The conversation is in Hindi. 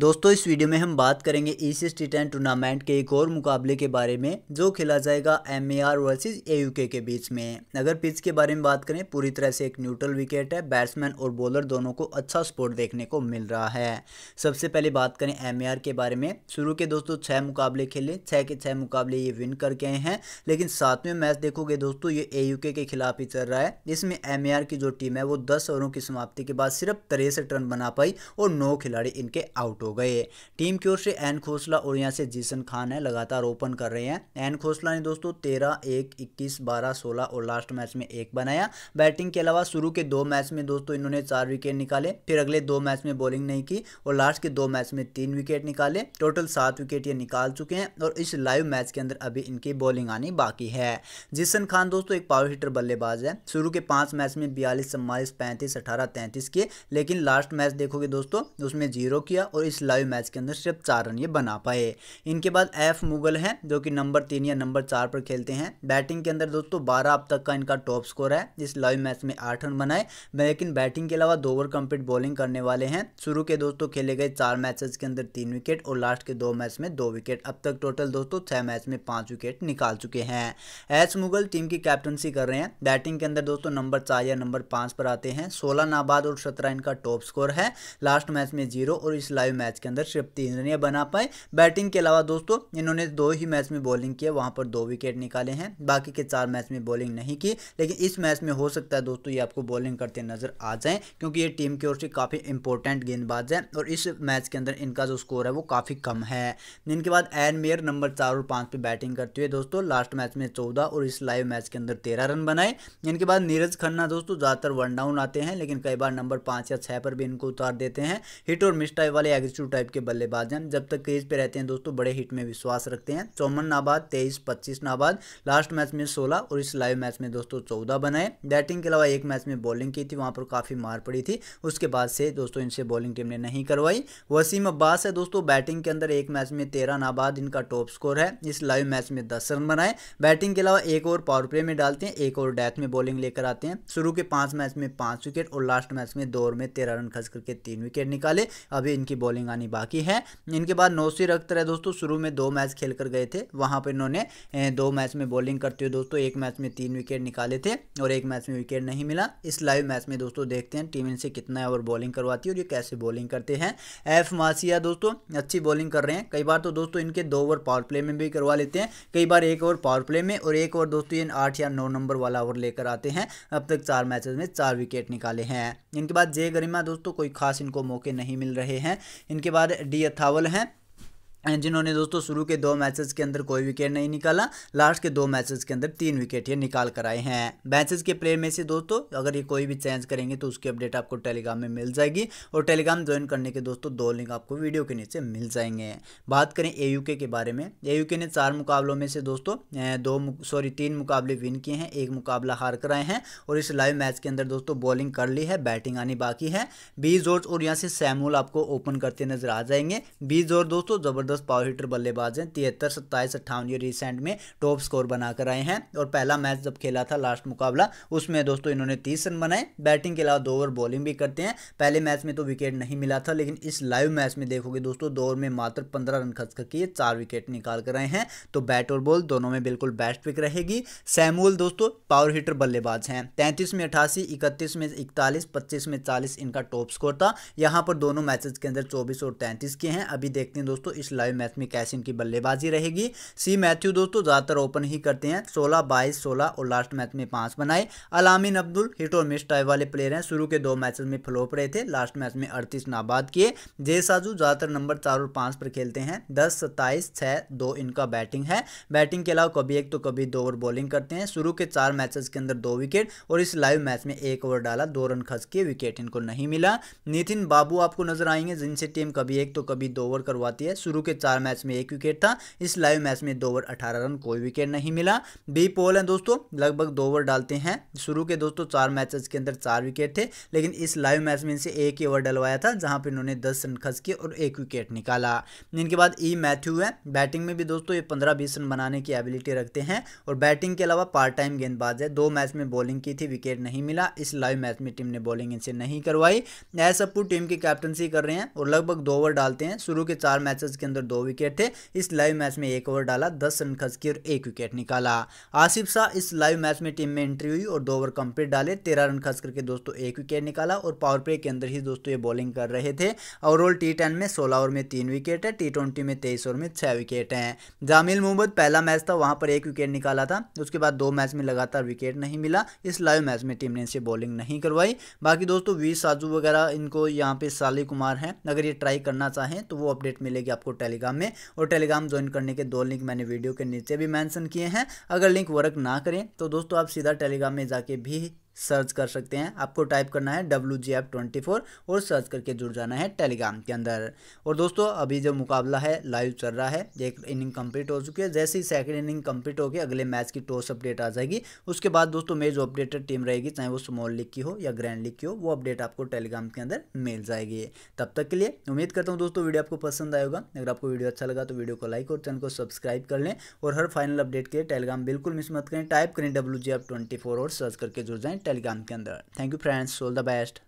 दोस्तों इस वीडियो में हम बात करेंगे सी टी टेन टूर्नामेंट के एक और मुकाबले के बारे में जो खेला जाएगा M A R versus A U K, के बीच में अगर पिच के बारे में बात करें पूरी तरह से एक न्यूट्रल विकेट है बैट्समैन और बॉलर दोनों को अच्छा स्पोर्ट देखने को मिल रहा है सबसे पहले बात करें एम ए आर के बारे में शुरू के दोस्तों छः मुकाबले खेले छः के छः मुकाबले ये विन कर गए हैं लेकिन सातवें मैच देखोगे दोस्तों ये ए यू के, के खिलाफ ही चल रहा है इसमें एम ए आर की जो टीम है वो दस ओवरों की समाप्ति के बाद सिर्फ तिरसठ रन बना पाई और नौ खिलाड़ी इनके आउट हो हो गए टीम की ओर से एन खोसला और यहाँ से जीसन खान है लगातार ओपन कर रहे हैं एन खोसला ने दोस्तों तेरह एक इक्कीस बारह सोलह और लास्ट मैच में एक बनाया बैटिंग के अलावा शुरू के दो मैच में दोस्तों इन्होंने चार विकेट निकाले फिर अगले दो मैच में बॉलिंग नहीं की और लास्ट के दो मैच में तीन विकेट निकाले टोटल सात विकेट ये निकाल चुके हैं और इस लाइव मैच के अंदर अभी इनकी बॉलिंग आनी बाकी है जिसन खान दोस्तों एक पावर हिटर बल्लेबाज है शुरू के पांच मैच में बयालीस चम्बालीस पैंतीस अठारह तैंतीस किए लेकिन लास्ट मैच देखोगे दोस्तों उसमें जीरो किया और इस लाइव मैच के अंदर सिर्फ चार रन ये बना पाए इनके बाद एफ मुगल हैं जो कि नंबर तीन या नंबर चार पर खेलते हैं बैटिंग के अंदर दोस्तों बारह अब तक का इनका टॉप स्कोर है जिस लाइव मैच में आठ रन बनाए लेकिन बैटिंग के अलावा दो ओवर कंप्लीट बॉलिंग करने वाले हैं शुरू के दोस्तों खेले गए चार मैचेस के अंदर तीन विकेट और लास्ट के दो मैच में दो विकेट अब तक टोटल दोस्तों छह मैच में पांच विकेट निकाल चुके हैं एस मुगल टीम की कैप्टनसी कर रहे हैं बैटिंग के अंदर दोस्तों नंबर चार या नंबर पांच पर आते हैं सोलह नाबाद और सत्रह इनका टॉप स्कोर है लास्ट मैच में जीरो और इस लाइव मैच के अंदर सिर्फ तीन रन बना पाए बैटिंग के अलावा दोस्तों इन्होंने दो ही मैच में बॉलिंग किया वहाँ पर दो विकेट निकाले हैं बाकी के चार मैच में बॉलिंग नहीं की लेकिन इस मैच में हो सकता है दोस्तों ये आपको बॉलिंग करते नजर आ जाए क्योंकि ये टीम की ओर से काफ़ी इंपॉर्टेंट गेंदबाज है और इस मैच के अंदर इनका जो स्कोर है वो काफ़ी कम है इनके बाद एन मेयर नंबर चार और पाँच पर बैटिंग करते हुए दोस्तों लास्ट मैच में चौदह और इस लाइव मैच के अंदर तेरह रन बनाए इनके बाद नीरज खन्ना दोस्तों ज़्यादातर वन डाउन आते हैं लेकिन कई बार नंबर पाँच या छः पर भी इनको उतार देते हैं हिट और मिस टाइप वाले एवरेज टू टाइप के बल्लेबाज हैं जब तक क्रीज पे रहते हैं दोस्तों बड़े हिट में विश्वास रखते हैं चौवन नाबाद तेईस पच्चीस नाबाद लास्ट मैच में सोलह और इस लाइव मैच में दोस्तों चौदह बनाए बैटिंग के अलावा एक मैच में बॉलिंग की थी वहाँ पर काफ़ी मार पड़ी थी उसके बाद से दोस्तों इनसे बॉलिंग टीम ने नहीं करवाई वसीम अब्बास है दोस्तों बैटिंग के अंदर एक मैच में तेरह नाबाद इनका टॉप स्कोर है इस लाइव मैच में दस रन बनाए बैटिंग के अलावा एक ओवर पावर प्ले में डालते हैं एक ओवर डेथ में बॉलिंग लेकर आते हैं शुरू के पाँच मैच में पाँच विकेट और लास्ट मैच में दो ओवर में तेरह रन खर्च करके तीन विकेट निकाले अभी इनकी बॉलिंग बॉलिंग आनी बाकी है इनके बाद नौसिर अख्तर है दोस्तों शुरू में दो मैच खेल कर गए थे वहाँ पर इन्होंने दो मैच में बॉलिंग करते हुए दोस्तों एक मैच में तीन विकेट निकाले थे और एक मैच में विकेट नहीं मिला इस लाइव मैच में दोस्तों देखते हैं टीम इनसे कितना ओवर बॉलिंग करवाती है और ये कैसे बॉलिंग करते हैं एफ मासिया दोस्तों अच्छी बॉलिंग कर रहे हैं कई बार तो दोस्तों इनके दो ओवर पावर प्ले में भी करवा लेते हैं कई बार एक ओवर पावर प्ले में और एक ओवर दोस्तों इन आठ या नौ नंबर वाला ओवर लेकर आते हैं अब तक चार मैचेस में चार विकेट निकाले हैं इनके बाद जय गरिमा दोस्तों कोई खास इनको मौके नहीं मिल रहे हैं इनके बाद डी अथावल हैं जिन्होंने दोस्तों शुरू के दो मैचेस के अंदर कोई विकेट नहीं निकाला लास्ट के दो मैचेस के अंदर तीन विकेट ये निकाल कर आए हैं मैचेस के प्लेयर में से दोस्तों अगर ये कोई भी चेंज करेंगे तो उसकी अपडेट आपको टेलीग्राम में मिल जाएगी और टेलीग्राम ज्वाइन करने के दोस्तों दो लिंक आपको वीडियो के नीचे मिल जाएंगे बात करें ए के बारे में ए ने चार मुकाबलों में से दोस्तों दो सॉरी तीन मुकाबले विन किए हैं एक मुकाबला हार कर आए हैं और इस लाइव मैच के अंदर दोस्तों बॉलिंग कर ली है बैटिंग आनी बाकी है बी जोर और यहाँ से सैमूल आपको ओपन करते नजर आ जाएंगे बी जोर दोस्तों जबरदस्त जबरदस्त पावर हीटर बल्लेबाज हैं तिहत्तर सत्ताईस अट्ठावन ये रिसेंट में टॉप स्कोर बनाकर आए हैं और पहला मैच जब खेला था लास्ट मुकाबला उसमें दोस्तों इन्होंने तीस रन बनाए बैटिंग के अलावा दो ओवर बॉलिंग भी करते हैं पहले मैच में तो विकेट नहीं मिला था लेकिन इस लाइव मैच में देखोगे दोस्तों दो ओवर में मात्र पंद्रह रन खर्च करके चार विकेट निकाल कर आए हैं तो बैट और बॉल दोनों में बिल्कुल बेस्ट पिक रहेगी सैमुअल दोस्तों पावर हीटर बल्लेबाज हैं तैंतीस में अठासी इकतीस में इकतालीस पच्चीस में चालीस इनका टॉप स्कोर था यहाँ पर दोनों मैचेस के अंदर चौबीस और तैंतीस के हैं अभी देखते हैं दोस्तों इस लाइव मैच में कैसे इनकी बल्लेबाजी रहेगी सी मैथ्यू दोस्तों ज़्यादातर ओपन ही करते हैं सोलह बाईस सोलह और लास्ट मैच में पांच बनाए अलामिन अब्दुल हिट और मिस टाइप वाले प्लेयर हैं शुरू के दो मैचेस में फ्लोप रहे थे लास्ट मैच में अड़तीस नाबाद किए जय साजू ज़्यादातर नंबर चार और पांच पर खेलते हैं दस सत्ताईस छह दो इनका बैटिंग है बैटिंग के अलावा कभी एक तो कभी दो ओवर बॉलिंग करते हैं शुरू के चार मैचेस के अंदर दो विकेट और इस लाइव मैच में एक ओवर डाला दो रन खर्च के विकेट इनको नहीं मिला नितिन बाबू आपको नजर आएंगे जिनसे टीम कभी एक तो कभी दो ओवर करवाती है शुरू के चार मैच में एक विकेट था इस लाइव मैच में दो ओवर अठारह रन कोई विकेट नहीं मिला बी पोल है दोस्तों लगभग दो ओवर डालते हैं शुरू के दोस्तों चार मैचेस के अंदर चार विकेट थे लेकिन इस लाइव मैच में इनसे एक ओवर डलवाया था जहां पर इन्होंने दस रन खस के और एक विकेट निकाला इनके बाद ई मैथ्यू है बैटिंग में भी दोस्तों ये पंद्रह बीस रन बनाने की एबिलिटी रखते हैं और बैटिंग के अलावा पार्ट टाइम गेंदबाज है दो मैच में बॉलिंग की थी विकेट नहीं मिला इस लाइव मैच में टीम ने बॉलिंग इनसे नहीं करवाई एस अपू टीम की कैप्टनसी कर रहे हैं और लगभग दो ओवर डालते हैं शुरू के चार मैचेस के अंदर अंदर दो विकेट थे इस लाइव मैच में एक ओवर डाला दस रन खर्च के और एक विकेट निकाला आसिफ शाह इस लाइव मैच में टीम में एंट्री हुई और दो ओवर कंप्लीट डाले तेरह रन खर्च करके दोस्तों एक विकेट निकाला और पावर प्ले के अंदर ही दोस्तों ये बॉलिंग कर रहे थे ओवरऑल टी टेन में सोलह ओवर में तीन विकेट है टी ट्वेंटी में तेईस ओवर में छह विकेट हैं जामिल मोहम्मद पहला मैच था वहां पर एक विकेट निकाला था उसके बाद दो मैच में लगातार विकेट नहीं मिला इस लाइव मैच में टीम ने इसे बॉलिंग नहीं करवाई बाकी दोस्तों वी साजू वगैरह इनको यहाँ पे साली कुमार हैं अगर ये ट्राई करना चाहें तो वो अपडेट मिलेगी आपको टेलीग्राम में और टेलीग्राम ज्वाइन करने के दो लिंक मैंने वीडियो के नीचे भी मैंसन किए हैं अगर लिंक वर्क ना करें तो दोस्तों आप सीधा टेलीग्राम में जाके भी सर्च कर सकते हैं आपको टाइप करना है W G F twenty four और सर्च करके जुड़ जाना है टेलीग्राम के अंदर और दोस्तों अभी जो मुकाबला है लाइव चल रहा है एक इनिंग कंप्लीट हो चुकी है जैसे ही सेकंड इनिंग कंप्लीट होगी अगले मैच की टॉस अपडेट आ जाएगी उसके बाद दोस्तों मेरी जो अपडेटेड टीम रहेगी चाहे वो स्मॉल लीग की हो या ग्रैंड लीग की हो वो अपडेट आपको टेलीग्राम के अंदर मिल जाएगी तब तक के लिए उम्मीद करता हूँ दोस्तों वीडियो आपको पसंद आएगा अगर आपको वीडियो अच्छा लगा तो वीडियो को लाइक और चैनल को सब्सक्राइब कर लें और हर फाइनल अपडेट के लिए टेलीग्राम बिल्कुल मिस मत करें टाइप करें W G F twenty four और सर्च करके जुड़ जाएँ टेलीग्राम के अंदर thank you friends all the best